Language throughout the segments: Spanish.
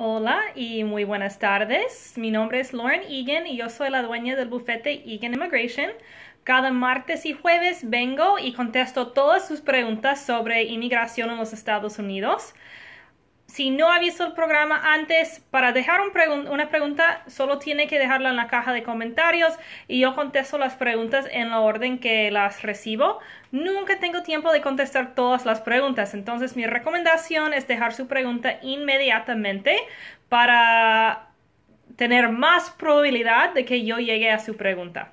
Hola y muy buenas tardes. Mi nombre es Lauren Egan y yo soy la dueña del bufete Egan Immigration. Cada martes y jueves vengo y contesto todas sus preguntas sobre inmigración en los Estados Unidos. Si no ha visto el programa antes, para dejar una pregunta solo tiene que dejarla en la caja de comentarios y yo contesto las preguntas en la orden que las recibo. Nunca tengo tiempo de contestar todas las preguntas, entonces mi recomendación es dejar su pregunta inmediatamente para tener más probabilidad de que yo llegue a su pregunta.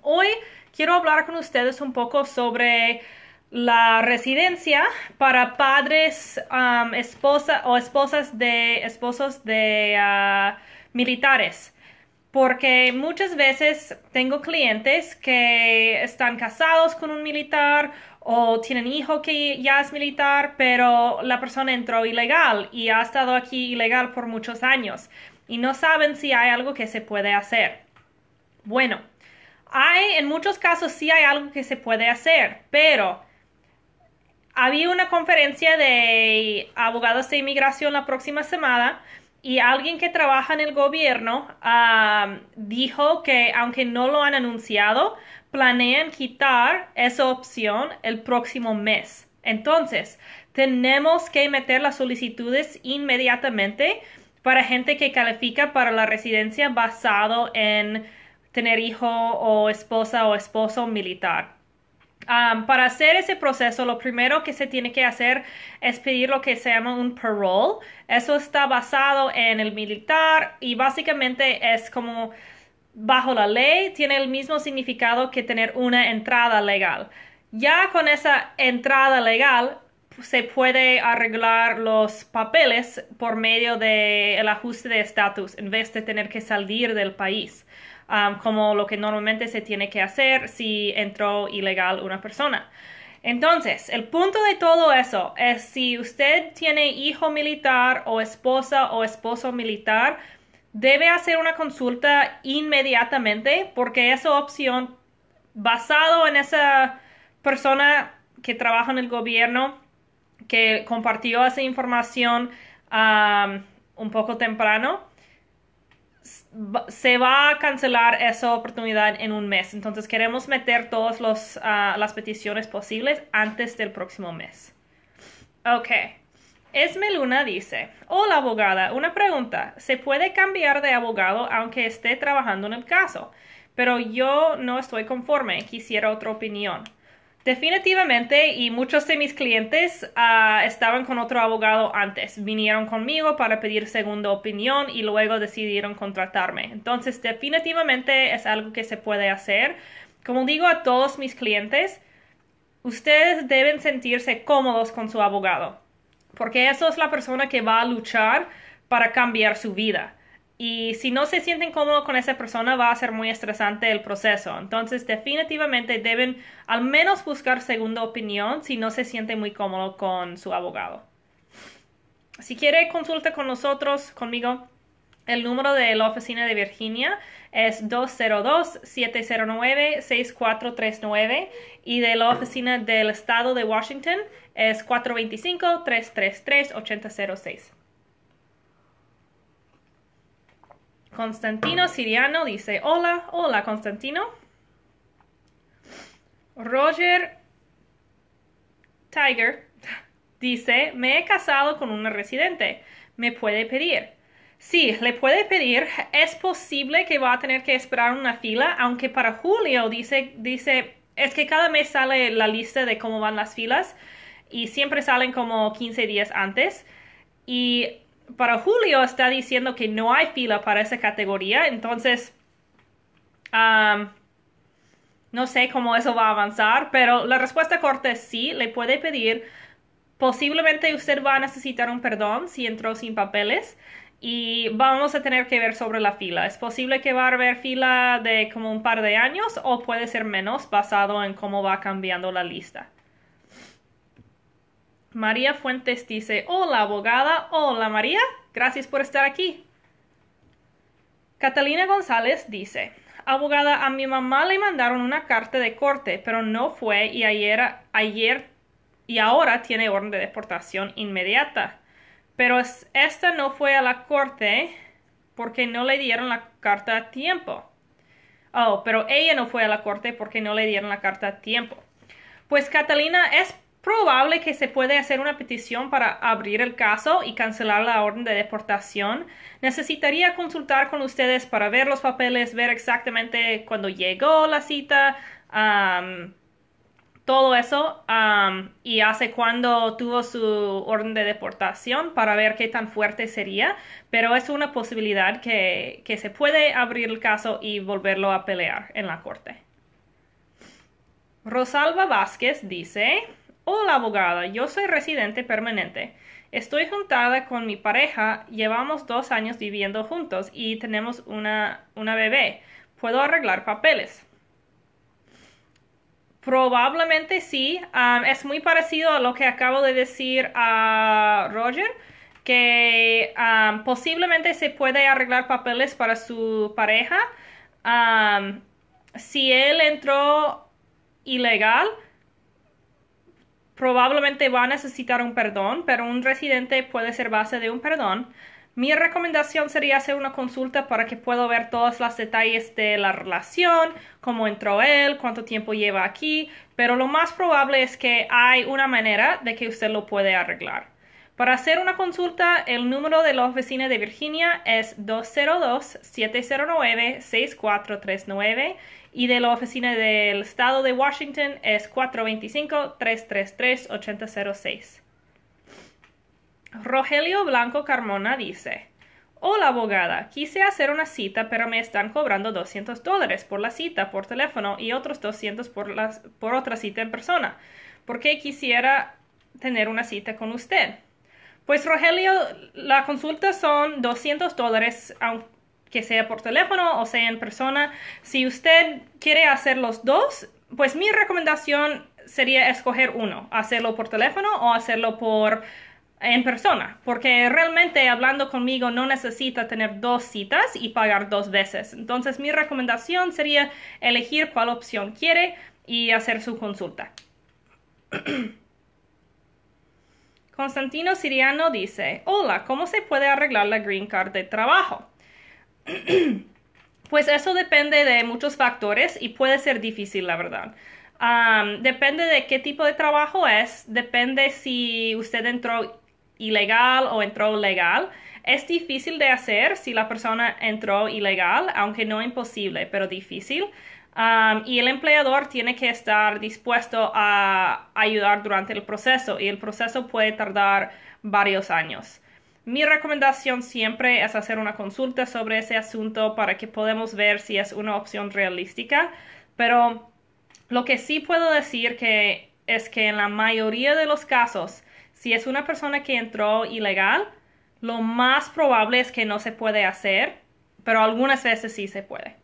Hoy quiero hablar con ustedes un poco sobre la residencia para padres, o esposas de esposos de ah, militares porque muchas veces tengo clientes que están casados con un militar o tienen hijo que ya es militar, pero la persona entró ilegal y ha estado aquí ilegal por muchos años y no saben si hay algo que se puede hacer. Bueno, hay en muchos casos sí hay algo que se puede hacer, pero había una conferencia de abogados de inmigración la próxima semana y alguien que trabaja en el gobierno ah, dijo que aunque no lo han anunciado, planean quitar esa opción el próximo mes. Entonces, tenemos que meter las solicitudes inmediatamente para gente que califica para la residencia basado en tener hijo o esposa o esposo militar. Um, para hacer ese proceso, lo primero que se tiene que hacer es pedir lo que se llama un parole. Eso está basado en el militar y básicamente es como bajo la ley, tiene el mismo significado que tener una entrada legal. Ya con esa entrada legal se puede arreglar los papeles por medio del ajuste de estatus en vez de tener que salir del país. Um, como lo que normalmente se tiene que hacer si entró ilegal una persona. Entonces, el punto de todo eso es si usted tiene hijo militar o esposa o esposo militar, debe hacer una consulta inmediatamente porque esa opción, basado en esa persona que trabaja en el gobierno, que compartió esa información um, un poco temprano, se va a cancelar esa oportunidad en un mes. Entonces queremos meter todas ah, las peticiones posibles antes del próximo mes. Ok. Esme Luna dice, hola abogada, una pregunta. ¿Se puede cambiar de abogado aunque esté trabajando en el caso? Pero yo no estoy conforme, quisiera otra opinión. Definitivamente, y muchos de mis clientes ah, estaban con otro abogado antes, vinieron conmigo para pedir segunda opinión y luego decidieron contratarme. Entonces, definitivamente es algo que se puede hacer. Como digo a todos mis clientes, ustedes deben sentirse cómodos con su abogado, porque eso es la persona que va a luchar para cambiar su vida. Y si no se sienten cómodos con esa persona, va a ser muy estresante el proceso. Entonces, definitivamente deben al menos buscar segunda opinión si no se sienten muy cómodos con su abogado. Si quiere consulta con nosotros, conmigo, el número de la oficina de Virginia es 202-709-6439 y de la oficina del estado de Washington es 425-333-8006. Constantino Siriano dice, hola, hola Constantino. Roger Tiger dice, me he casado con una residente, ¿me puede pedir? Sí, le puede pedir, es posible que va a tener que esperar una fila, aunque para julio dice, dice, es que cada mes sale la lista de cómo van las filas y siempre salen como 15 días antes. Y para julio está diciendo que no hay fila para esa categoría, entonces no sé cómo eso va a avanzar, pero la respuesta corta es sí, le puede pedir. Posiblemente usted va a necesitar un perdón si entró sin papeles y vamos a tener que ver sobre la fila. Es posible que va a haber fila de como un par de años o puede ser menos basado en cómo va cambiando la lista. María Fuentes dice, hola abogada, hola María, gracias por estar aquí. Catalina González dice, abogada, a mi mamá le mandaron una carta de corte, pero no fue y ayer, ayer y ahora tiene orden de deportación inmediata. Pero esta no fue a la corte ¿eh? porque no le dieron la carta a tiempo. Oh, pero ella no fue a la corte porque no le dieron la carta a tiempo. Pues Catalina, es probable que se puede hacer una petición para abrir el caso y cancelar la orden de deportación. Necesitaría consultar con ustedes para ver los papeles, ver exactamente cuándo llegó la cita, todo eso y hace cuándo tuvo su orden de deportación para ver qué tan fuerte sería, pero es una posibilidad que, que se puede abrir el caso y volverlo a pelear en la corte. Rosalba Vázquez dice, Hola abogada, yo soy residente permanente. Estoy juntada con mi pareja, llevamos dos años viviendo juntos y tenemos una, bebé. ¿Puedo arreglar papeles? Probablemente sí. Ah, es muy parecido a lo que acabo de decir a Roger, que ah, posiblemente se puede arreglar papeles para su pareja. Ah, si él entró ilegal, probablemente va a necesitar un perdón, pero un residente puede ser base de un perdón. Mi recomendación sería hacer una consulta para que pueda ver todos los detalles de la relación, cómo entró él, cuánto tiempo lleva aquí, pero lo más probable es que hay una manera de que usted lo puede arreglar. Para hacer una consulta, el número de la oficina de Virginia es 202-709-6439 y de la oficina del estado de Washington es 425-333-8006. Rogelio Blanco Carmona dice, Hola abogada, quise hacer una cita pero me están cobrando 200 dólares por la cita por teléfono y otros 200 por, las, por otra cita en persona. ¿Por qué quisiera tener una cita con usted? Pues Rogelio, la consulta son 200 dólares, aunque sea por teléfono o sea en persona. Si usted quiere hacer los dos, pues mi recomendación sería escoger uno, hacerlo por teléfono o hacerlo por en persona, porque realmente hablando conmigo no necesita tener dos citas y pagar dos veces. Entonces mi recomendación sería elegir cuál opción quiere y hacer su consulta. Constantino Siriano dice, hola, ¿cómo se puede arreglar la green card de trabajo? pues eso depende de muchos factores y puede ser difícil, la verdad. depende de qué tipo de trabajo es, depende si usted entró ilegal o entró legal. Es difícil de hacer si la persona entró ilegal, aunque no imposible, pero difícil y el empleador tiene que estar dispuesto a ayudar durante el proceso y el proceso puede tardar varios años. Mi recomendación siempre es hacer una consulta sobre ese asunto para que podamos ver si es una opción realística, pero lo que sí puedo decir que es que en la mayoría de los casos, si es una persona que entró ilegal, lo más probable es que no se puede hacer, pero algunas veces sí se puede.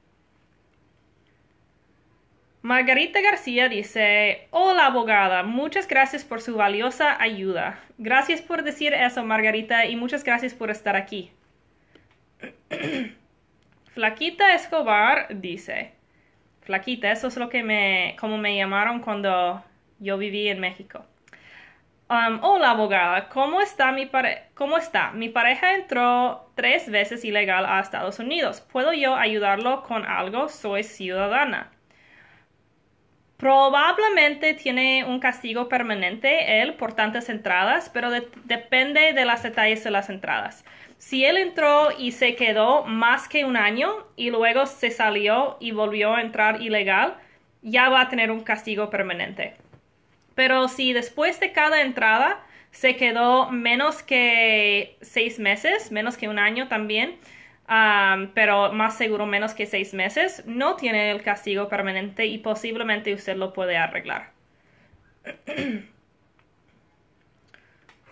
Margarita García dice, hola abogada, muchas gracias por su valiosa ayuda. Gracias por decir eso, Margarita, y muchas gracias por estar aquí. Flaquita Escobar dice, Flaquita, eso es lo que me, como me llamaron cuando yo viví en México. Um, hola abogada, ¿Cómo está, mi ¿cómo está? Mi pareja entró tres veces ilegal a Estados Unidos. ¿Puedo yo ayudarlo con algo? Soy ciudadana. Probablemente tiene un castigo permanente él por tantas entradas, pero depende de los detalles de las entradas. Si él entró y se quedó más que un año y luego se salió y volvió a entrar ilegal, ya va a tener un castigo permanente. Pero si después de cada entrada se quedó menos que seis meses, menos que un año también, pero más seguro menos que seis meses, no tiene el castigo permanente y posiblemente usted lo puede arreglar.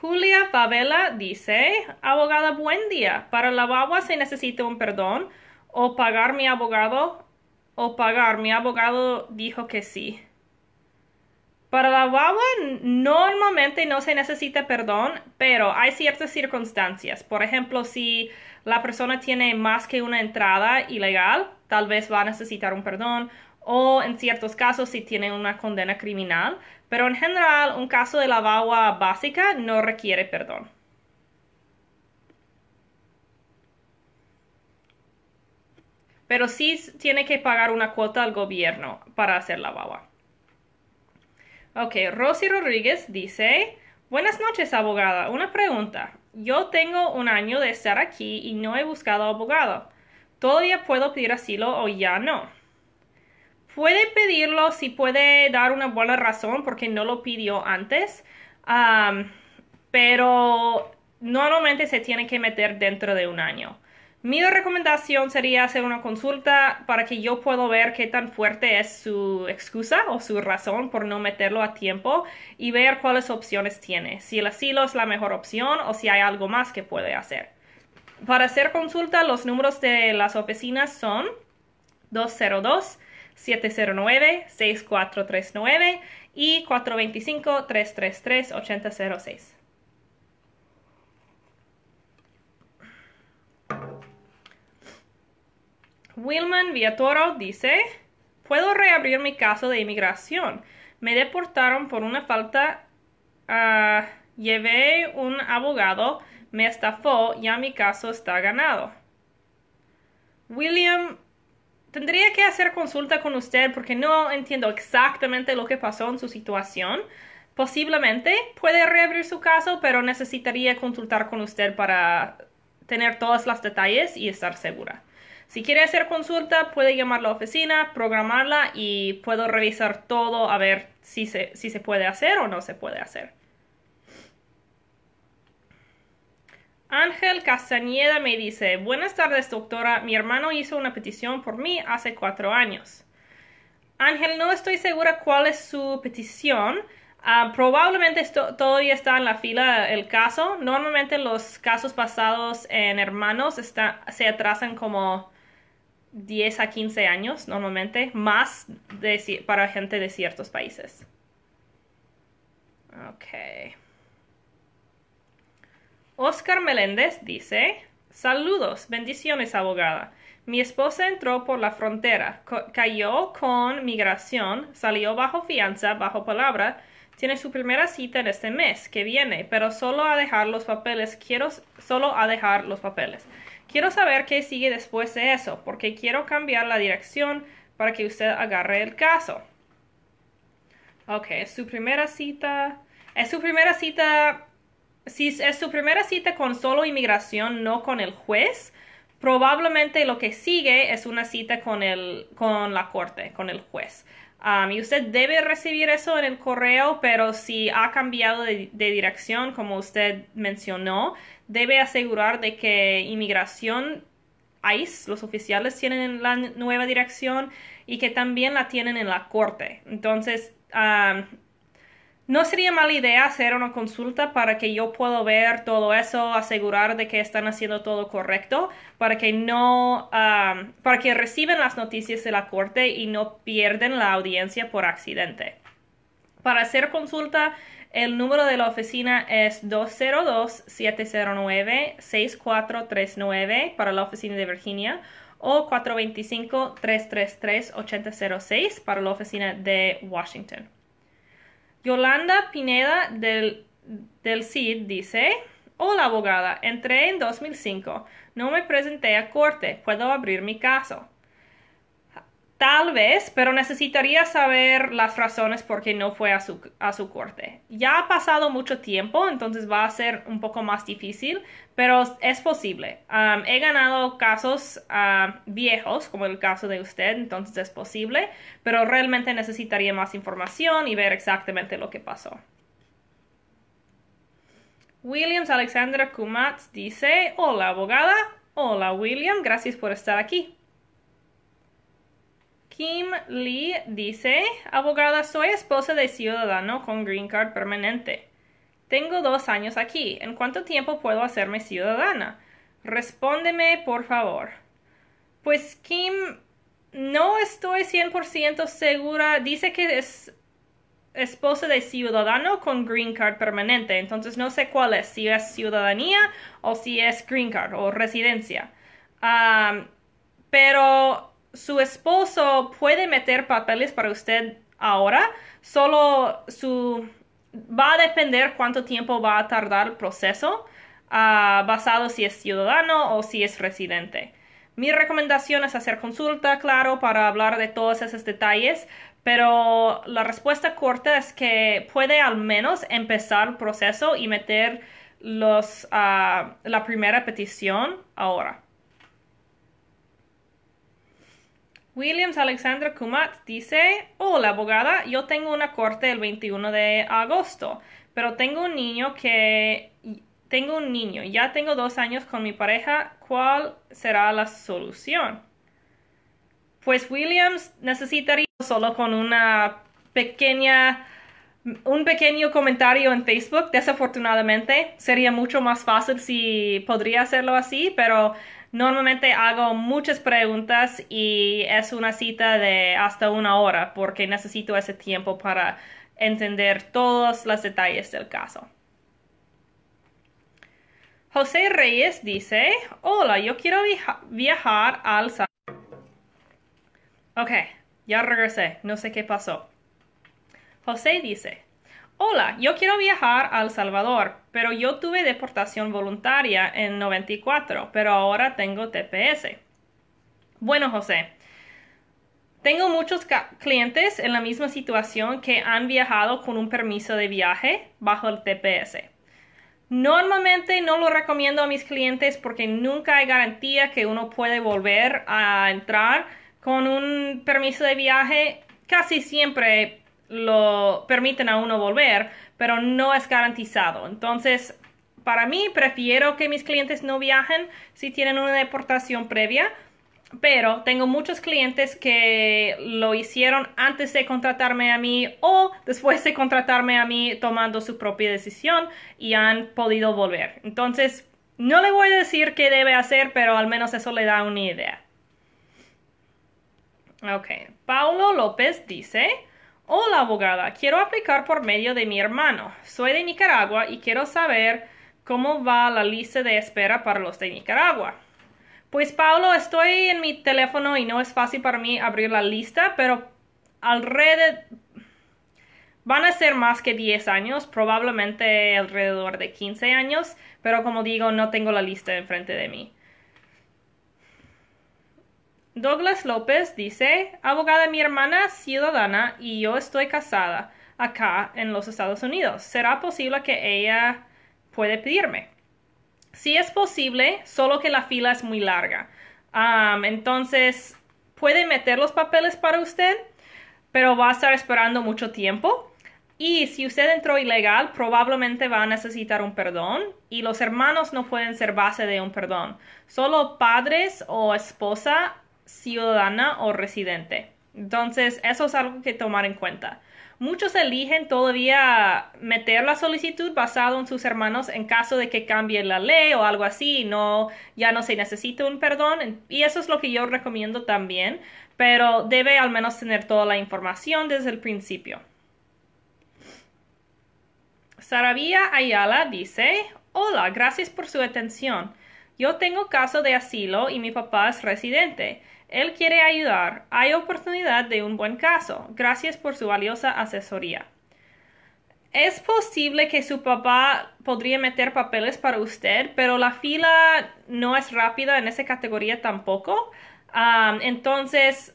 Julia Favela dice, abogada, buen día. Para la guagua se necesita un perdón o pagar mi abogado o pagar. Mi abogado dijo que sí. Para la guagua normalmente no se necesita perdón, pero hay ciertas circunstancias. Por ejemplo, si la persona tiene más que una entrada ilegal, tal vez va a necesitar un perdón o en ciertos casos si tiene una condena criminal, pero en general un caso de la básica no requiere perdón. Pero sí tiene que pagar una cuota al gobierno para hacer la baba Ok, Rosy Rodríguez dice, buenas noches abogada, una pregunta yo tengo un año de estar aquí y no he buscado abogado. ¿Todavía puedo pedir asilo o ya no? Puede pedirlo si puede dar una buena razón porque no lo pidió antes, pero normalmente se tiene que meter dentro de un año. Mi recomendación sería hacer una consulta para que yo pueda ver qué tan fuerte es su excusa o su razón por no meterlo a tiempo y ver cuáles opciones tiene, si el asilo es la mejor opción o si hay algo más que puede hacer. Para hacer consulta, los números de las oficinas son 202-709-6439 y 425-333-8006. Wilman Villatoro dice, puedo reabrir mi caso de inmigración. Me deportaron por una falta. Ah, llevé un abogado, me estafó, ya mi caso está ganado. William, tendría que hacer consulta con usted porque no entiendo exactamente lo que pasó en su situación. Posiblemente puede reabrir su caso, pero necesitaría consultar con usted para tener todos los detalles y estar segura. Si quiere hacer consulta, puede llamar a la oficina, programarla y puedo revisar todo a ver si se, si se puede hacer o no se puede hacer. Ángel Castañeda me dice, buenas tardes doctora, mi hermano hizo una petición por mí hace cuatro años. Ángel, no estoy segura cuál es su petición. Ah, probablemente todavía está en la fila el caso. Normalmente los casos basados en hermanos está se atrasan como 10 a 15 años normalmente, más para gente de ciertos países. Ok. Oscar Meléndez dice, saludos, bendiciones abogada. Mi esposa entró por la frontera, cayó con migración, salió bajo fianza, bajo palabra, tiene su primera cita en este mes que viene, pero solo a dejar los papeles, quiero solo a dejar los papeles. Quiero saber qué sigue después de eso, porque quiero cambiar la dirección para que usted agarre el caso. Ok, su primera cita. Es su primera cita. Si es su primera cita con solo inmigración, no con el juez, probablemente lo que sigue es una cita con, el, con la corte, con el juez. Um, y usted debe recibir eso en el correo, pero si ha cambiado de dirección, como usted mencionó, debe asegurar de que inmigración ICE, los oficiales tienen la nueva dirección y que también la tienen en la corte. Entonces, no sería mala idea hacer una consulta para que yo pueda ver todo eso, asegurar de que están haciendo todo correcto, para que no, para que reciben las noticias de la corte y no pierden la audiencia por accidente. Para hacer consulta el número de la oficina es 202-709-6439 para la oficina de Virginia o 425-333-8006 para la oficina de Washington. Yolanda Pineda del, CID dice, Hola abogada, entré en 2005, no me presenté a corte, puedo abrir mi caso. Tal vez, pero necesitaría saber las razones por qué no fue a su, a su, corte. Ya ha pasado mucho tiempo, entonces va a ser un poco más difícil, pero es posible. he ganado casos viejos, como el caso de usted, entonces es posible, pero realmente necesitaría más información y ver exactamente lo que pasó. Williams Alexandra Kumatz dice, hola abogada, hola William, gracias por estar aquí. Kim Lee dice, abogada, soy esposa de ciudadano con Green Card permanente. Tengo dos años aquí. ¿En cuánto tiempo puedo hacerme ciudadana? Respóndeme, por favor. Pues Kim, no estoy 100% segura. Dice que es esposa de ciudadano con green card permanente. Entonces no sé cuál es, si es ciudadanía o si es green card o residencia. Ah, pero su esposo puede meter papeles para usted ahora, solo su va a depender cuánto tiempo va a tardar el proceso, ah, basado si es ciudadano o si es residente. Mi recomendación es hacer consulta, claro, para hablar de todos esos detalles, pero la respuesta corta es que puede al menos empezar el proceso y meter los, ah, la primera petición ahora. Williams Alexandra Kumat dice, hola abogada, yo tengo una corte el 21 de agosto, pero tengo un niño que... Tengo un niño, ya tengo dos años con mi pareja, ¿cuál será la solución? Pues Williams necesitaría solo con una pequeña un pequeño comentario en Facebook, desafortunadamente. Sería mucho más fácil si podría hacerlo así, pero Normalmente hago muchas preguntas y es una cita de hasta una hora porque necesito ese tiempo para entender todos los detalles del caso. José Reyes dice, hola, yo quiero viajar al... Ok, ya regresé, no sé qué pasó. José dice, Hola, yo quiero viajar a El Salvador, pero yo tuve deportación voluntaria en 94, pero ahora tengo TPS. Bueno, José, tengo muchos clientes en la misma situación que han viajado con un permiso de viaje bajo el TPS. Normalmente no lo recomiendo a mis clientes porque nunca hay garantía que uno puede volver a entrar con un permiso de viaje. Casi siempre lo permiten a uno volver, pero no es garantizado. Entonces, para mí, prefiero que mis clientes no viajen si tienen una deportación previa, pero tengo muchos clientes que lo hicieron antes de contratarme a mí o después de contratarme a mí tomando su propia decisión y han podido volver. Entonces, no le voy a decir qué debe hacer, pero al menos eso le da una idea. Ok, Paulo López dice, Hola abogada, quiero aplicar por medio de mi hermano. Soy de Nicaragua y quiero saber cómo va la lista de espera para los de Nicaragua. Pues Pablo, estoy en mi teléfono y no es fácil para mí abrir la lista, pero alrededor van a ser más que 10 años, probablemente alrededor de 15 años, pero como digo, no tengo la lista enfrente de mí. Douglas López dice, abogada mi hermana es ciudadana y yo estoy casada acá en los Estados Unidos. ¿Será posible que ella puede pedirme? Sí es posible, solo que la fila es muy larga. entonces, puede meter los papeles para usted, pero va a estar esperando mucho tiempo. Y si usted entró ilegal, probablemente va a necesitar un perdón y los hermanos no pueden ser base de un perdón. Solo padres o esposa ciudadana o residente. Entonces, eso es algo que tomar en cuenta. Muchos eligen todavía meter la solicitud basado en sus hermanos en caso de que cambie la ley o algo así, no, ya no se necesita un perdón y eso es lo que yo recomiendo también, pero debe al menos tener toda la información desde el principio. Sarabia Ayala dice, hola, gracias por su atención. Yo tengo caso de asilo y mi papá es residente. Él quiere ayudar. Hay oportunidad de un buen caso. Gracias por su valiosa asesoría. Es posible que su papá podría meter papeles para usted, pero la fila no es rápida en esa categoría tampoco. Ah, entonces,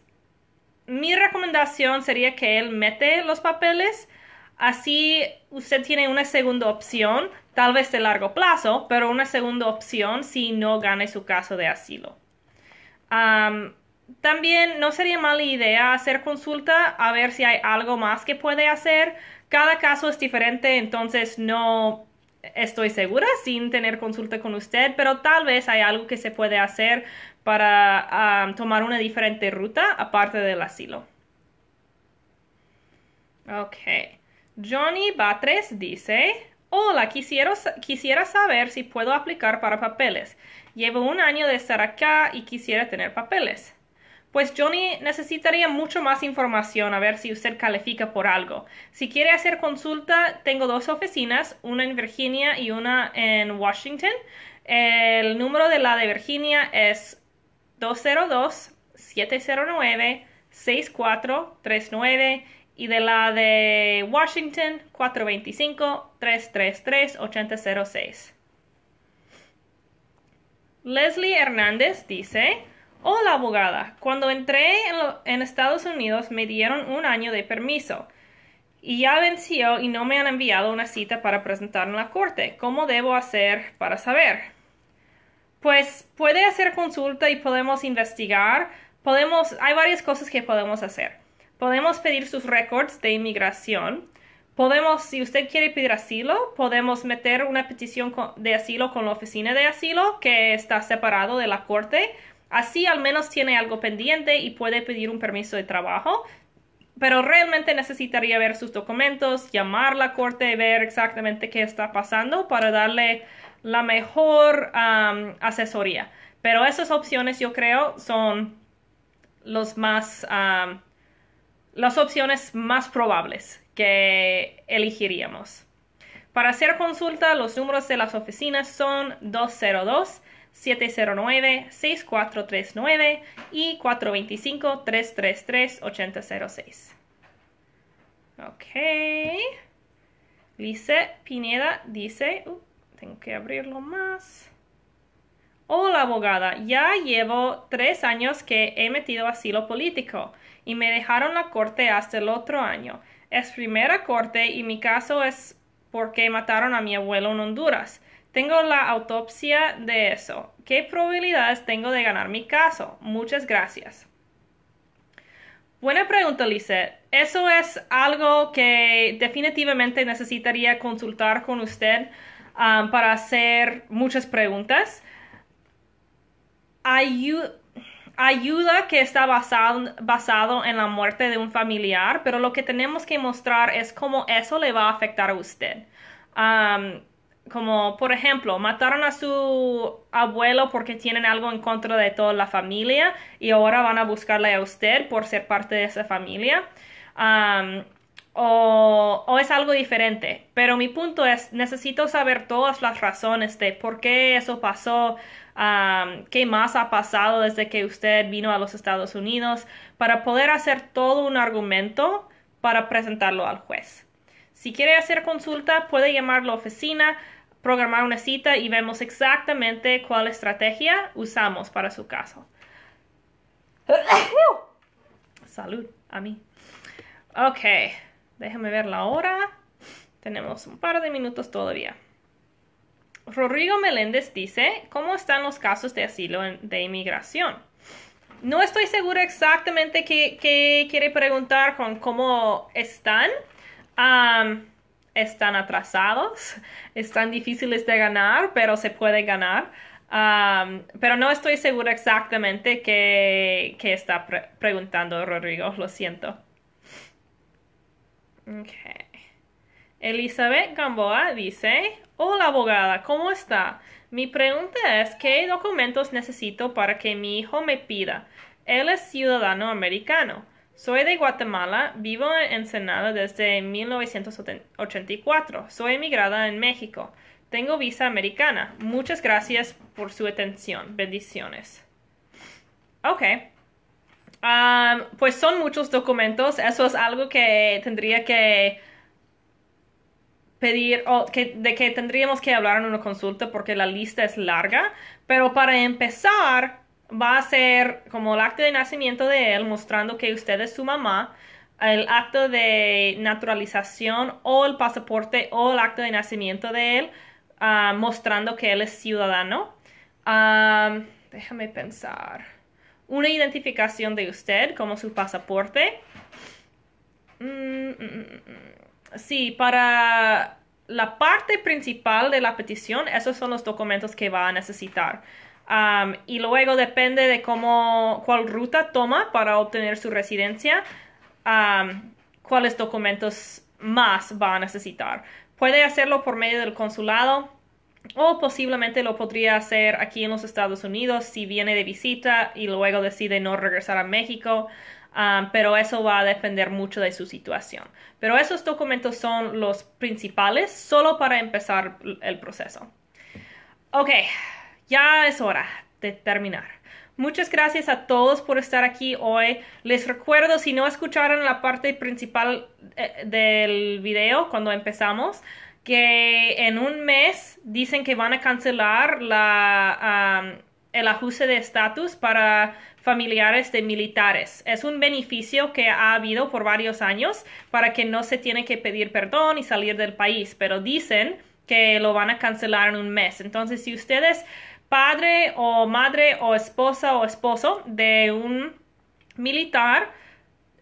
mi recomendación sería que él mete los papeles. Así usted tiene una segunda opción, tal vez de largo plazo, pero una segunda opción si no gane su caso de asilo. Ah, también no sería mala idea hacer consulta a ver si hay algo más que puede hacer. Cada caso es diferente, entonces no estoy segura sin tener consulta con usted, pero tal vez hay algo que se puede hacer para tomar una diferente ruta aparte del asilo. Ok. Johnny Batres dice, hola, quisiera, quisiera saber si puedo aplicar para papeles. Llevo un año de estar acá y quisiera tener papeles. Pues Johnny necesitaría mucho más información a ver si usted califica por algo. Si quiere hacer consulta, tengo dos oficinas, una en Virginia y una en Washington. El número de la de Virginia es 202-709-6439 y de la de Washington 425-333-8006. Leslie Hernández dice... Hola abogada, cuando entré en, Estados Unidos me dieron un año de permiso y ya venció y no me han enviado una cita para presentar en la corte. ¿Cómo debo hacer para saber? Pues puede hacer consulta y podemos investigar. Podemos, hay varias cosas que podemos hacer. Podemos pedir sus récords de inmigración. Podemos, si usted quiere pedir asilo, podemos meter una petición de asilo con la oficina de asilo que está separado de la corte Así al menos tiene algo pendiente y puede pedir un permiso de trabajo, pero realmente necesitaría ver sus documentos, llamar a la corte, y ver exactamente qué está pasando para darle la mejor asesoría. Pero esas opciones yo creo son los más, las opciones más probables que elegiríamos. Para hacer consulta, los números de las oficinas son 202 709-6439 y 425-333-8006. Ok. Lice Pineda dice, uh, tengo que abrirlo más. Hola abogada, ya llevo tres años que he metido asilo político y me dejaron la corte hasta el otro año. Es primera corte y mi caso es porque mataron a mi abuelo en Honduras. Tengo la autopsia de eso. ¿Qué probabilidades tengo de ganar mi caso? Muchas gracias. Buena pregunta, Lisette. Eso es algo que definitivamente necesitaría consultar con usted ah, para hacer muchas preguntas. ayuda que está basado, en la muerte de un familiar, pero lo que tenemos que mostrar es cómo eso le va a afectar a usted como por ejemplo, mataron a su abuelo porque tienen algo en contra de toda la familia y ahora van a buscarle a usted por ser parte de esa familia. o, es algo diferente. Pero mi punto es, necesito saber todas las razones de por qué eso pasó, qué más ha pasado desde que usted vino a los Estados Unidos, para poder hacer todo un argumento para presentarlo al juez. Si quiere hacer consulta, puede llamar a la oficina programar una cita y vemos exactamente cuál estrategia usamos para su caso. Salud a mí. Ok, déjame ver la hora. Tenemos un par de minutos todavía. Rodrigo Meléndez dice, ¿cómo están los casos de asilo de inmigración? No estoy segura exactamente qué, quiere preguntar con cómo están están atrasados, están difíciles de ganar, pero se puede ganar. pero no estoy segura exactamente qué, está preguntando Rodrigo, lo siento. Elizabeth Gamboa dice, hola abogada, ¿cómo está? Mi pregunta es, ¿qué documentos necesito para que mi hijo me pida? Él es ciudadano americano. Soy de Guatemala, vivo en Ensenada desde 1984. Soy emigrada en México. Tengo visa americana. Muchas gracias por su atención. Bendiciones. Ok. pues son muchos documentos. Eso es algo que tendría que pedir o de que tendríamos que hablar en una consulta porque la lista es larga. Pero para empezar, va a ser como el acto de nacimiento de él, mostrando que usted es su mamá, el acto de naturalización o el pasaporte o el acto de nacimiento de él, ah, mostrando que él es ciudadano. Ah, déjame pensar. Una identificación de usted como su pasaporte. Mm, mm, mm, sí, para la parte principal de la petición, esos son los documentos que va a necesitar y luego depende de cómo, cuál ruta toma para obtener su residencia, cuáles documentos más va a necesitar. Puede hacerlo por medio del consulado o posiblemente lo podría hacer aquí en los Estados Unidos si viene de visita y luego decide no regresar a México. pero eso va a depender mucho de su situación. Pero esos documentos son los principales solo para empezar el proceso. Ok, ya es hora de terminar. Muchas gracias a todos por estar aquí hoy. Les recuerdo, si no escucharon la parte principal eh, del video cuando empezamos, que en un mes dicen que van a cancelar la, el ajuste de estatus para familiares de militares. Es un beneficio que ha habido por varios años para que no se tiene que pedir perdón y salir del país, pero dicen que lo van a cancelar en un mes. Entonces, si ustedes padre o madre o esposa o esposo de un militar,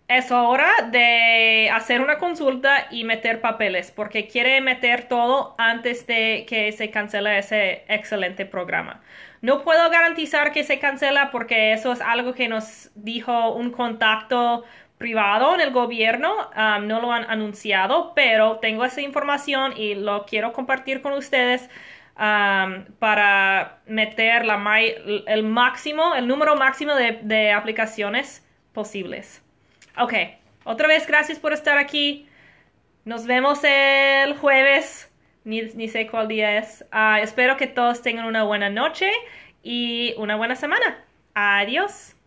es hora de hacer una consulta y meter papeles, porque quiere meter todo antes de que se cancele ese excelente programa. No puedo garantizar que se cancela porque eso es algo que nos dijo un contacto privado en el gobierno, um, no lo han anunciado, pero tengo esa información y lo quiero compartir con ustedes para meter la el máximo, el número máximo de, aplicaciones posibles. Ok, otra vez gracias por estar aquí. Nos vemos el jueves, ni, sé cuál día es. Ah, espero que todos tengan una buena noche y una buena semana. Adiós.